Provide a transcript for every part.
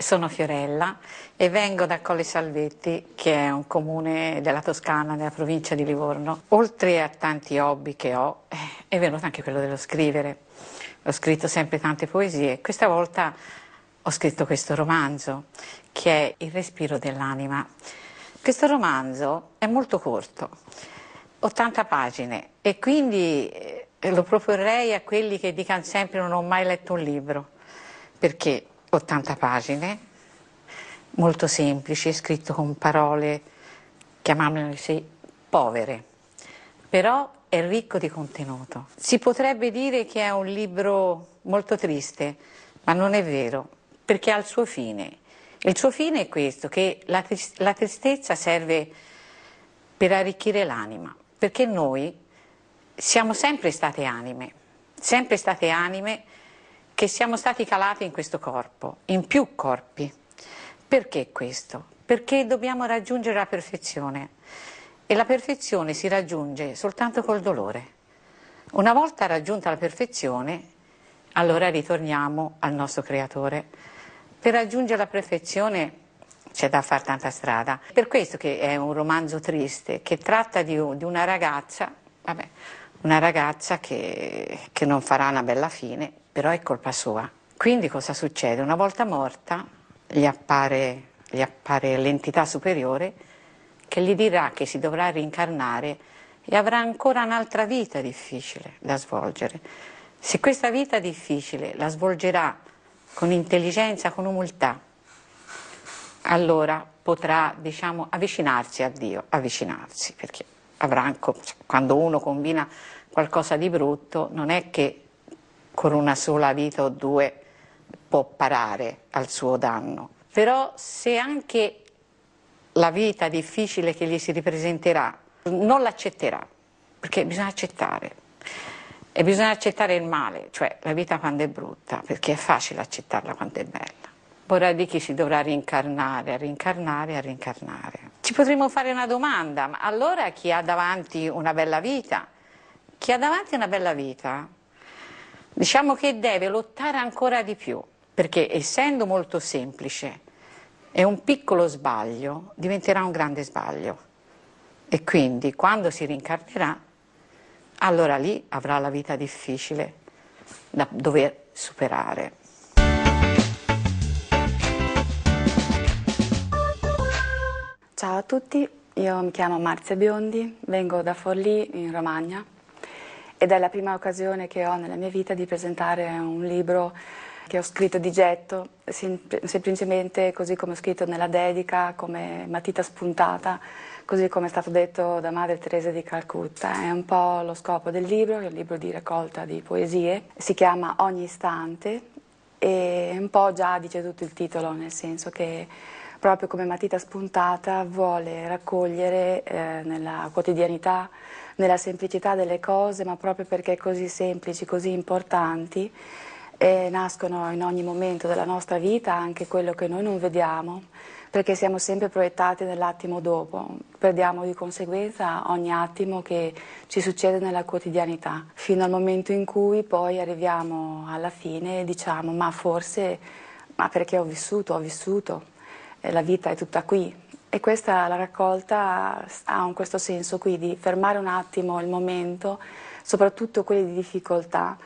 Sono Fiorella e vengo da Colle Salvetti, che è un comune della Toscana, nella provincia di Livorno. Oltre a tanti hobby che ho, eh, è venuto anche quello dello scrivere. Ho scritto sempre tante poesie. Questa volta ho scritto questo romanzo, che è Il respiro dell'anima. Questo romanzo è molto corto, 80 pagine, e quindi eh, lo proporrei a quelli che dicano sempre non ho mai letto un libro, perché 80 pagine, molto semplice, scritto con parole, chiamiamole povere, però è ricco di contenuto. Si potrebbe dire che è un libro molto triste, ma non è vero, perché ha il suo fine. Il suo fine è questo, che la, la tristezza serve per arricchire l'anima, perché noi siamo sempre state anime, sempre state anime che siamo stati calati in questo corpo, in più corpi. Perché questo? Perché dobbiamo raggiungere la perfezione e la perfezione si raggiunge soltanto col dolore. Una volta raggiunta la perfezione, allora ritorniamo al nostro creatore. Per raggiungere la perfezione c'è da fare tanta strada. Per questo che è un romanzo triste, che tratta di, di una ragazza, vabbè, una ragazza che, che non farà una bella fine, però è colpa sua. Quindi cosa succede? Una volta morta gli appare, gli appare l'entità superiore che gli dirà che si dovrà rincarnare e avrà ancora un'altra vita difficile da svolgere. Se questa vita difficile la svolgerà con intelligenza, con umiltà, allora potrà diciamo, avvicinarsi a Dio, avvicinarsi, perché avrà, cioè, quando uno combina qualcosa di brutto non è che con una sola vita o due può parare al suo danno. Però se anche la vita difficile che gli si ripresenterà non l'accetterà, perché bisogna accettare. E bisogna accettare il male, cioè la vita quando è brutta, perché è facile accettarla quando è bella. Ora di chi si dovrà rincarnare, a rincarnare, a rincarnare. Ci potremmo fare una domanda, ma allora chi ha davanti una bella vita? Chi ha davanti una bella vita diciamo che deve lottare ancora di più, perché essendo molto semplice e un piccolo sbaglio, diventerà un grande sbaglio. E quindi quando si rincarnerà, allora lì avrà la vita difficile da dover superare. Ciao a tutti, io mi chiamo Marzia Biondi, vengo da Forlì in Romagna ed è la prima occasione che ho nella mia vita di presentare un libro che ho scritto di getto, semplicemente così come ho scritto nella dedica, come matita spuntata, così come è stato detto da Madre Teresa di Calcutta. È un po' lo scopo del libro, è un libro di raccolta di poesie, si chiama Ogni istante e un po' già dice tutto il titolo, nel senso che proprio come matita spuntata vuole raccogliere eh, nella quotidianità, nella semplicità delle cose, ma proprio perché così semplici, così importanti, eh, nascono in ogni momento della nostra vita anche quello che noi non vediamo, perché siamo sempre proiettati nell'attimo dopo, perdiamo di conseguenza ogni attimo che ci succede nella quotidianità, fino al momento in cui poi arriviamo alla fine e diciamo ma forse, ma perché ho vissuto, ho vissuto la vita è tutta qui. E questa la raccolta ha un questo senso qui di fermare un attimo il momento, soprattutto quelli di difficoltà,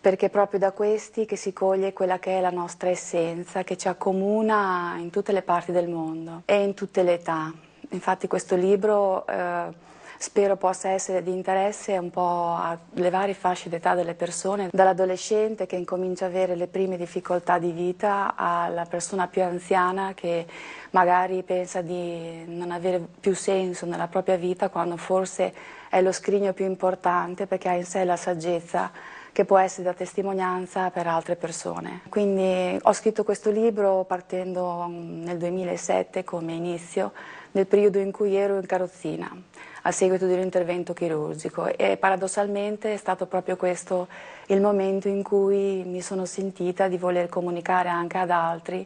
perché è proprio da questi che si coglie quella che è la nostra essenza, che ci accomuna in tutte le parti del mondo e in tutte le età. Infatti questo libro... Eh, spero possa essere di interesse un po' alle varie fasce d'età delle persone, dall'adolescente che incomincia ad avere le prime difficoltà di vita alla persona più anziana che magari pensa di non avere più senso nella propria vita quando forse è lo scrigno più importante perché ha in sé la saggezza che può essere da testimonianza per altre persone. Quindi ho scritto questo libro partendo mm, nel 2007 come inizio, nel periodo in cui ero in carrozzina a seguito di un intervento chirurgico e paradossalmente è stato proprio questo il momento in cui mi sono sentita di voler comunicare anche ad altri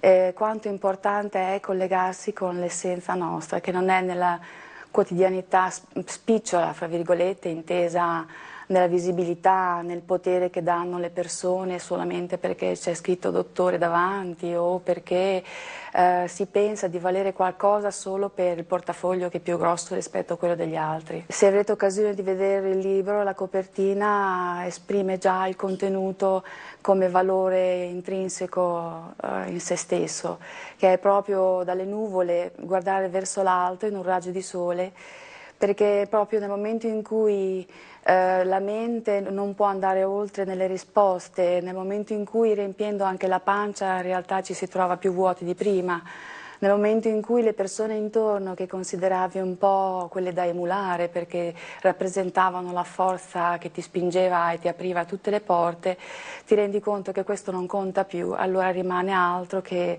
eh, quanto importante è collegarsi con l'essenza nostra, che non è nella quotidianità spicciola, fra virgolette, intesa nella visibilità, nel potere che danno le persone solamente perché c'è scritto dottore davanti o perché eh, si pensa di valere qualcosa solo per il portafoglio che è più grosso rispetto a quello degli altri. Se avrete occasione di vedere il libro, la copertina esprime già il contenuto come valore intrinseco eh, in se stesso, che è proprio dalle nuvole guardare verso l'alto in un raggio di sole perché proprio nel momento in cui eh, la mente non può andare oltre nelle risposte, nel momento in cui riempiendo anche la pancia in realtà ci si trova più vuoti di prima, nel momento in cui le persone intorno che consideravi un po' quelle da emulare perché rappresentavano la forza che ti spingeva e ti apriva tutte le porte, ti rendi conto che questo non conta più, allora rimane altro che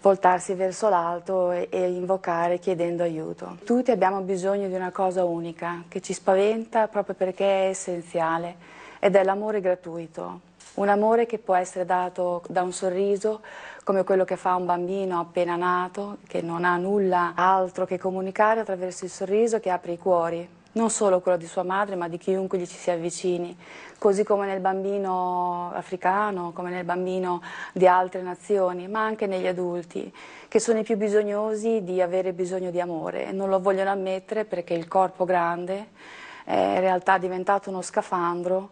voltarsi verso l'alto e, e, invocare chiedendo aiuto. Tutti abbiamo bisogno di una cosa unica che ci spaventa proprio perché è essenziale ed è l'amore gratuito. Un amore che può essere dato da un sorriso, come quello che fa un bambino appena nato, che non ha nulla altro che comunicare attraverso il sorriso che apre i cuori non solo quello di sua madre, ma di chiunque gli ci si avvicini, così come nel bambino africano, come nel bambino di altre nazioni, ma anche negli adulti, che sono i più bisognosi di avere bisogno di amore. Non lo vogliono ammettere perché il corpo grande è eh, in realtà diventato uno scafandro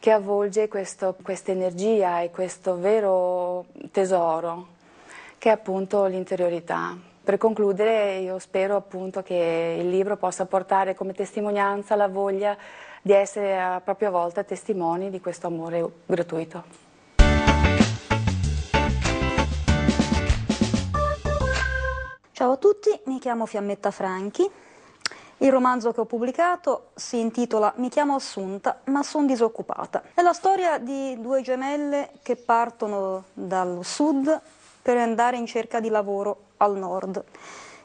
che avvolge questa energia e questo vero tesoro, che è appunto l'interiorità. Per concludere io spero appunto che il libro possa portare come testimonianza la voglia di essere a propria volta testimoni di questo amore gratuito. Ciao a tutti, mi chiamo Fiammetta Franchi. Il romanzo che ho pubblicato si intitola Mi chiamo Assunta, ma sono disoccupata. È la storia di due gemelle che partono dal sud per andare in cerca di lavoro al nord.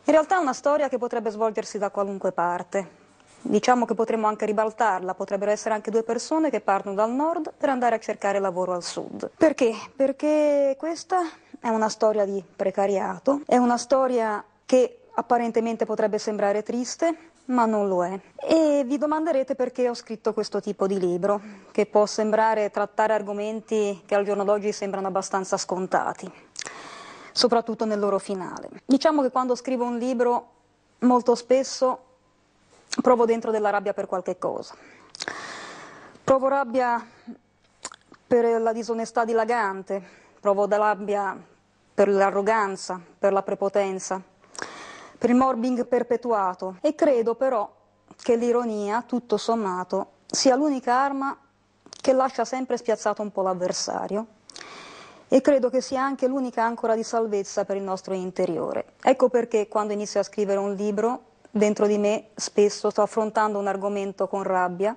In realtà è una storia che potrebbe svolgersi da qualunque parte. Diciamo che potremmo anche ribaltarla, potrebbero essere anche due persone che partono dal nord per andare a cercare lavoro al sud. Perché? Perché questa è una storia di precariato, è una storia che apparentemente potrebbe sembrare triste, ma non lo è. E vi domanderete perché ho scritto questo tipo di libro, che può sembrare trattare argomenti che al giorno d'oggi sembrano abbastanza scontati soprattutto nel loro finale. Diciamo che quando scrivo un libro molto spesso provo dentro della rabbia per qualche cosa. Provo rabbia per la disonestà dilagante, provo rabbia per l'arroganza, per la prepotenza, per il morbing perpetuato e credo però che l'ironia, tutto sommato, sia l'unica arma che lascia sempre spiazzato un po' l'avversario e credo che sia anche l'unica ancora di salvezza per il nostro interiore. Ecco perché quando inizio a scrivere un libro, dentro di me spesso sto affrontando un argomento con rabbia,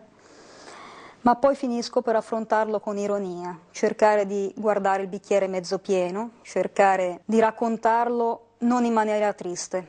ma poi finisco per affrontarlo con ironia, cercare di guardare il bicchiere mezzo pieno, cercare di raccontarlo non in maniera triste,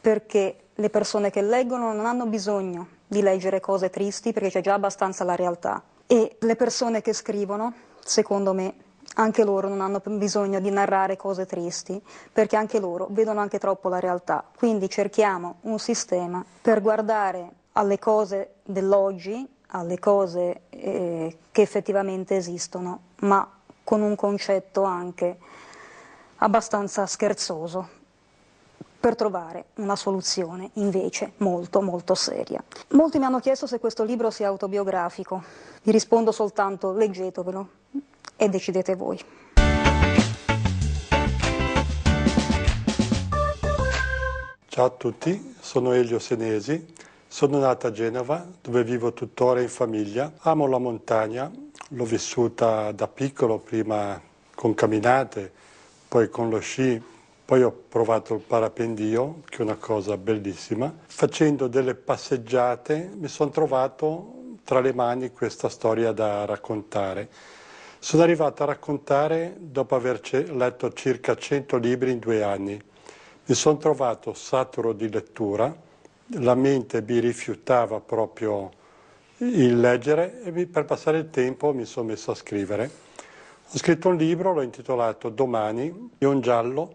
perché le persone che leggono non hanno bisogno di leggere cose tristi perché c'è già abbastanza la realtà. E le persone che scrivono, secondo me, anche loro non hanno bisogno di narrare cose tristi, perché anche loro vedono anche troppo la realtà. Quindi cerchiamo un sistema per guardare alle cose dell'oggi, alle cose eh, che effettivamente esistono, ma con un concetto anche abbastanza scherzoso per trovare una soluzione invece molto molto seria. Molti mi hanno chiesto se questo libro sia autobiografico, vi rispondo soltanto leggetevelo, e decidete voi. Ciao a tutti, sono Elio Senesi, sono nata a Genova dove vivo tuttora in famiglia, amo la montagna, l'ho vissuta da piccolo prima con camminate, poi con lo sci, poi ho provato il parapendio che è una cosa bellissima. Facendo delle passeggiate mi sono trovato tra le mani questa storia da raccontare sono arrivato a raccontare dopo aver letto circa 100 libri in due anni. Mi sono trovato saturo di lettura, la mente mi rifiutava proprio il leggere e per passare il tempo mi sono messo a scrivere. Ho scritto un libro, l'ho intitolato Domani, è un giallo.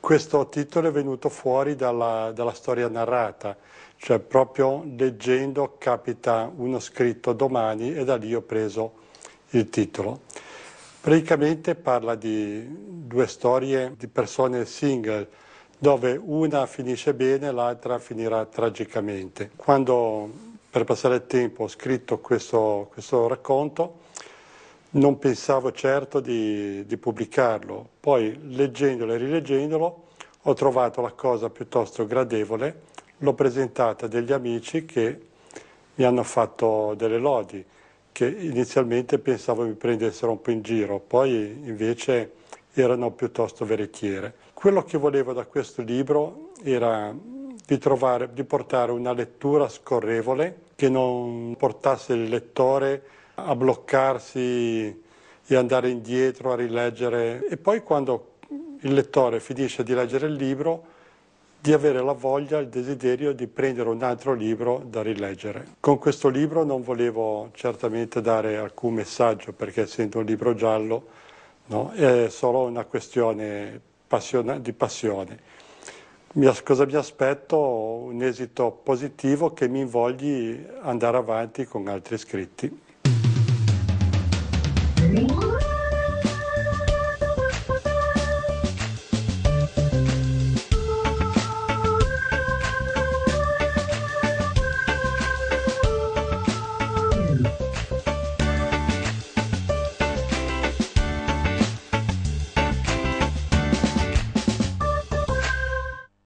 Questo titolo è venuto fuori dalla, dalla storia narrata, cioè proprio leggendo capita uno scritto domani e da lì ho preso il titolo. Praticamente parla di due storie di persone single, dove una finisce bene e l'altra finirà tragicamente. Quando per passare il tempo ho scritto questo, questo racconto, non pensavo certo di, di pubblicarlo. Poi leggendolo e rileggendolo ho trovato la cosa piuttosto gradevole, l'ho presentata a degli amici che mi hanno fatto delle lodi che inizialmente pensavo mi prendessero un po' in giro, poi invece erano piuttosto veritiere. Quello che volevo da questo libro era di, trovare, di portare una lettura scorrevole che non portasse il lettore a bloccarsi e andare indietro a rileggere. E poi quando il lettore finisce di leggere il libro di avere la voglia, il desiderio di prendere un altro libro da rileggere. Con questo libro non volevo certamente dare alcun messaggio perché essendo un libro giallo no, è solo una questione passione, di passione. Mi, cosa mi aspetto? Un esito positivo che mi invogli andare avanti con altri scritti.